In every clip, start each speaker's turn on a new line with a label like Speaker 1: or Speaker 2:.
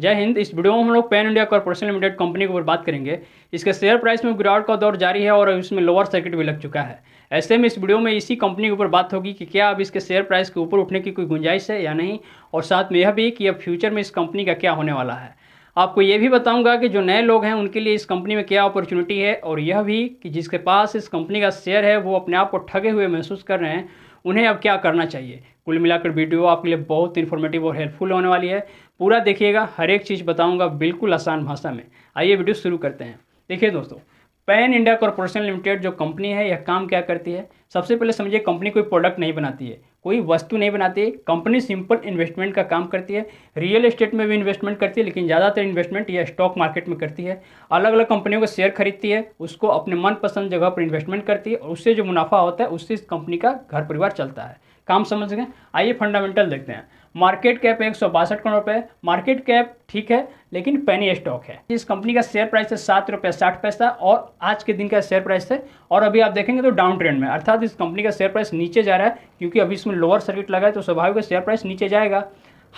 Speaker 1: जय हिंद इस वीडियो में हम लोग Pan India corporation limited company के ऊपर बात करेंगे इसके शेयर प्राइस में गिरावट का दौर जारी है और इसमें लोअर सर्किट भी लग चुका है ऐसे में इस वीडियो में इसी कंपनी के ऊपर बात होगी कि क्या अब इसके शेयर प्राइस के ऊपर उठने की कोई गुंजाइश है या नहीं और साथ में यह भी कि अब फ्यूचर में इस कंपनी का क्या होने वाला है आपको यह भी बताऊंगा कि जो नए लोग हैं उनके लिए इस कंपनी में क्या अपॉर्चुनिटी है और यह भी कि जिसके पास इस कंपनी का शेयर है वो अपने आप को ठगे हुए महसूस कर रहे हैं उन्हें अब क्या करना चाहिए कुल मिलाकर वीडियो आपके लिए बहुत इन्फॉर्मेटिव और हेल्पफुल होने वाली है पूरा देखिएगा हर एक चीज़ बताऊँगा बिल्कुल आसान भाषा में आइए वीडियो शुरू करते हैं देखिए दोस्तों पैन इंडिया कॉरपोरेशन लिमिटेड जो कंपनी है यह काम क्या करती है सबसे पहले समझिए कंपनी कोई प्रोडक्ट नहीं बनाती है कोई वस्तु नहीं बनाती कंपनी सिंपल इन्वेस्टमेंट का काम करती है रियल एस्टेट में भी इन्वेस्टमेंट करती है लेकिन ज़्यादातर इन्वेस्टमेंट यह स्टॉक मार्केट में करती है अलग अलग कंपनियों का शेयर खरीदती है उसको अपने मनपसंद जगह पर इन्वेस्टमेंट करती है और उससे जो मुनाफा होता है उससे इस कंपनी का घर परिवार चलता है काम समझ गए आइए फंडामेंटल देखते हैं मार्केट कैप एक करोड़ रुपये मार्केट कैप ठीक है लेकिन पेनी स्टॉक है इस कंपनी का शेयर प्राइस है सात रुपये साठ पैसा और आज के दिन का शेयर प्राइस है और अभी आप देखेंगे तो डाउन ट्रेंड में अर्थात इस कंपनी का शेयर प्राइस नीचे जा रहा है क्योंकि अभी इसमें लोअर सर्किट लगा है तो स्वाभाविक शेयर प्राइस नीचे जाएगा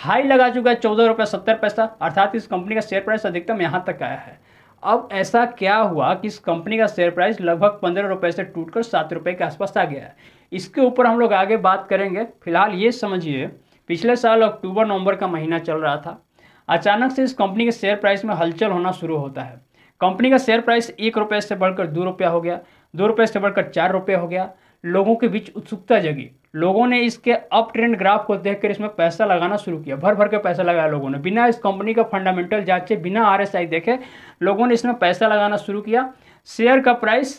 Speaker 1: हाई लगा चुका है चौदह रुपये सत्तर पैसा अर्थात इस कंपनी का शेयर प्राइस अधिकतम यहाँ तक आया है अब ऐसा क्या हुआ कि इस कंपनी का शेयर प्राइस लगभग पंद्रह रुपये से टूटकर सात रुपये के आसपास आ गया है इसके ऊपर हम लोग आगे बात करेंगे फिलहाल ये समझिए पिछले साल अक्टूबर नवंबर का महीना चल रहा था अचानक से इस कंपनी के शेयर प्राइस में हलचल होना शुरू होता है कंपनी का शेयर प्राइस एक रुपये से बढ़कर दो रुपया हो गया दो रुपये से बढ़कर चार रुपये हो गया लोगों के बीच उत्सुकता जगी लोगों ने इसके अप ट्रेंड ग्राफ को देखकर इसमें पैसा लगाना शुरू किया भर भर के पैसा लगाया लोगों ने बिना इस कंपनी का फंडामेंटल जांचे बिना आर देखे लोगों ने इसमें पैसा लगाना शुरू किया शेयर का प्राइस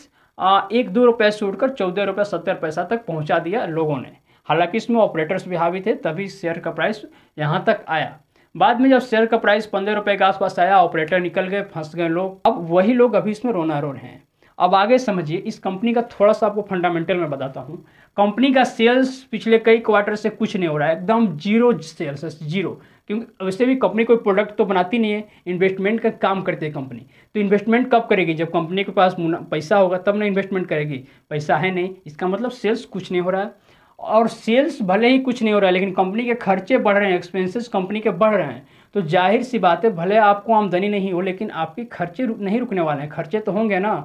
Speaker 1: एक दो रुपये से उठकर चौदह रुपये सत्तर पैसा तक पहुँचा दिया लोगों ने हालांकि इसमें ऑपरेटर्स भी हावी थे तभी शेयर का प्राइस यहाँ तक आया बाद में जब शेयर का प्राइस पंद्रह रुपये के आसपास आया ऑपरेटर निकल गए फंस गए लोग अब वही लोग अभी इसमें रोना रो रहे हैं अब आगे समझिए इस कंपनी का थोड़ा सा आपको फंडामेंटल में बताता हूँ कंपनी का सेल्स पिछले कई क्वार्टर से कुछ नहीं हो रहा है एकदम जीरो सेल्स जीरो क्योंकि वैसे भी कंपनी कोई प्रोडक्ट तो बनाती नहीं है इन्वेस्टमेंट का काम करती है कंपनी तो इन्वेस्टमेंट कब करेगी जब कंपनी के पास पैसा होगा तब ना इन्वेस्टमेंट करेगी पैसा है नहीं इसका मतलब सेल्स कुछ नहीं हो रहा है और सेल्स भले ही कुछ नहीं हो रहा है लेकिन कंपनी के खर्चे बढ़ रहे हैं एक्सपेंसेस कंपनी के बढ़ रहे हैं तो जाहिर सी बात है भले आपको आमदनी नहीं हो लेकिन आपके खर्चे रुक नहीं रुकने वाले हैं खर्चे तो होंगे ना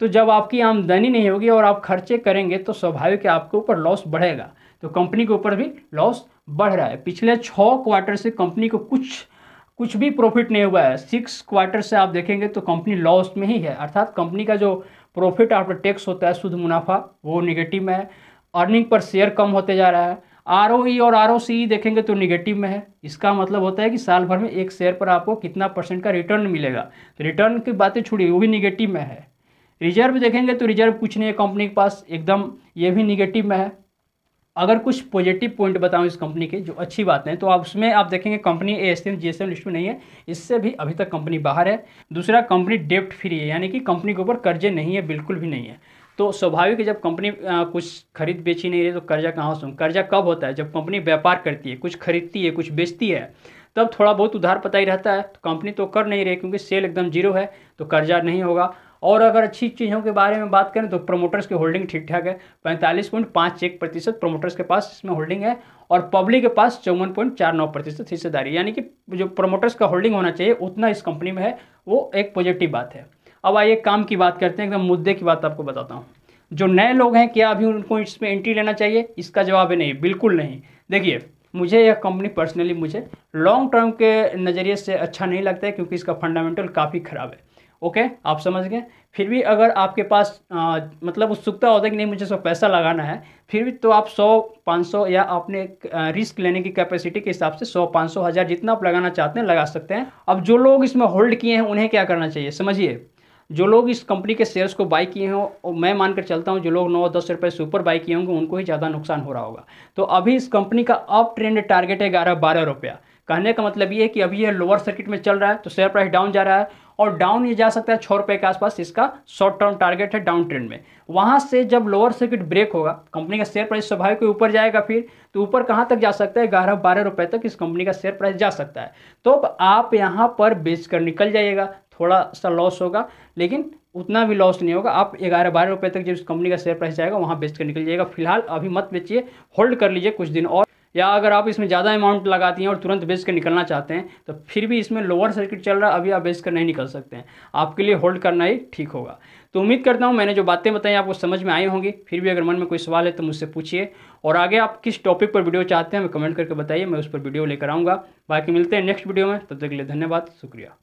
Speaker 1: तो जब आपकी आमदनी नहीं होगी और आप खर्चे करेंगे तो स्वाभाविक आपके ऊपर लॉस बढ़ेगा तो कंपनी के ऊपर भी लॉस बढ़ रहा है पिछले छः क्वार्टर से कंपनी को कुछ कुछ भी प्रॉफिट नहीं हुआ है सिक्स क्वार्टर से आप देखेंगे तो कंपनी लॉस में ही है अर्थात कंपनी का जो प्रॉफिट आफ्टर टैक्स होता है शुद्ध मुनाफा वो निगेटिव में है अर्निंग पर शेयर कम होते जा रहा है आर e और आर e देखेंगे तो निगेटिव में है इसका मतलब होता है कि साल भर में एक शेयर पर आपको कितना परसेंट का रिटर्न मिलेगा तो रिटर्न की बातें छोड़िए वो भी निगेटिव में है रिजर्व देखेंगे तो रिजर्व कुछ नहीं है कंपनी के पास एकदम ये भी निगेटिव में है अगर कुछ पॉजिटिव पॉइंट बताऊं इस कंपनी के जो अच्छी बातें तो आप उसमें आप देखेंगे company A S M list में नहीं है इससे भी अभी तक कंपनी बाहर है दूसरा कंपनी डेप्ट फ्री है यानी कि कंपनी के ऊपर कर्जे नहीं है बिल्कुल भी नहीं है तो स्वाभाविक है जब कंपनी कुछ खरीद बेची नहीं रही तो कर्जा कहाँ से कर्जा कब होता है जब कंपनी व्यापार करती है कुछ खरीदती है कुछ बेचती है तब थोड़ा बहुत उधार पता ही रहता है तो कंपनी तो कर नहीं रही क्योंकि सेल एकदम जीरो है तो कर्जा नहीं होगा और अगर अच्छी चीज़ों के बारे में बात करें तो प्रमोटर्स की होल्डिंग ठीक ठाक है पैंतालीस पॉइंट पाँच एक प्रतिशत प्रमोटर्स के पास इसमें होल्डिंग है और पब्लिक के पास चौवन पॉइंट चार नौ प्रतिशत हिस्सेदारी यानी कि जो प्रमोटर्स का होल्डिंग होना चाहिए उतना इस कंपनी में है वो एक पॉजिटिव बात है अब आइए काम की बात करते हैं एकदम मुद्दे की बात आपको बताता हूँ जो नए लोग हैं क्या अभी उनको इसमें एंट्री लेना चाहिए इसका जवाब है नहीं बिल्कुल नहीं देखिए मुझे यह कंपनी पर्सनली मुझे लॉन्ग टर्म के नज़रिए से अच्छा नहीं लगता है क्योंकि इसका फंडामेंटल काफ़ी ख़राब है ओके आप समझ गए फिर भी अगर आपके पास आ, मतलब उत्सुकता होता है कि नहीं मुझे सब पैसा लगाना है फिर भी तो आप सौ पाँच सौ या आपने रिस्क लेने की कैपेसिटी के हिसाब से सौ पाँच सौ हज़ार जितना आप लगाना चाहते हैं लगा सकते हैं अब जो लोग इसमें होल्ड किए हैं उन्हें क्या करना चाहिए समझिए जो लोग इस कंपनी के शेयर्स को बाई किए हैं और मैं मानकर चलता हूँ जो लोग नौ दस रुपये से ऊपर बाई किए होंगे उनको ही ज़्यादा नुकसान हो रहा होगा तो अभी इस कंपनी का अप ट्रेंड टारगेट है ग्यारह बारह रुपया कहने का मतलब ये है कि अभी यह लोअर सर्किट में चल रहा है तो शेयर प्राइस डाउन जा रहा है और डाउन ये जा सकता है छः रुपये के आसपास इसका शॉर्ट टर्म टारगेट है डाउन ट्रेंड में वहाँ से जब लोअर सर्किट ब्रेक होगा कंपनी का शेयर प्राइस स्वाभाविक ऊपर जाएगा फिर तो ऊपर कहाँ तक जा सकता है ग्यारह बारह रुपये तक इस कंपनी का शेयर प्राइस जा सकता है तो आप यहाँ पर बेच कर निकल जाइएगा थोड़ा सा लॉस होगा लेकिन उतना भी लॉस नहीं होगा आप ग्यारह बारह रुपये तक जब उस कंपनी का शेयर प्राइस जाएगा वहाँ बेच कर निकल जाएगा फिलहाल अभी मत बेचिए होल्ड कर लीजिए कुछ दिन और या अगर आप इसमें ज़्यादा अमाउंट लगाती हैं और तुरंत बेच कर निकलना चाहते हैं तो फिर भी इसमें लोअर सर्किट चल रहा है अभी आप बेच कर नहीं निकल सकते हैं आपके लिए होल्ड करना ही ठीक होगा तो उम्मीद करता हूँ मैंने जो बातें बताई आपको समझ में आई होंगी फिर भी अगर मन में कोई सवाल है तो मुझसे पूछिए और आगे आप किस टॉपिक पर वीडियो चाहते हैं हमें कमेंट करके बताइए मैं उस पर वीडियो लेकर आऊँगा बाकी मिलते हैं नेक्स्ट वीडियो में तब तक के लिए धन्यवाद शुक्रिया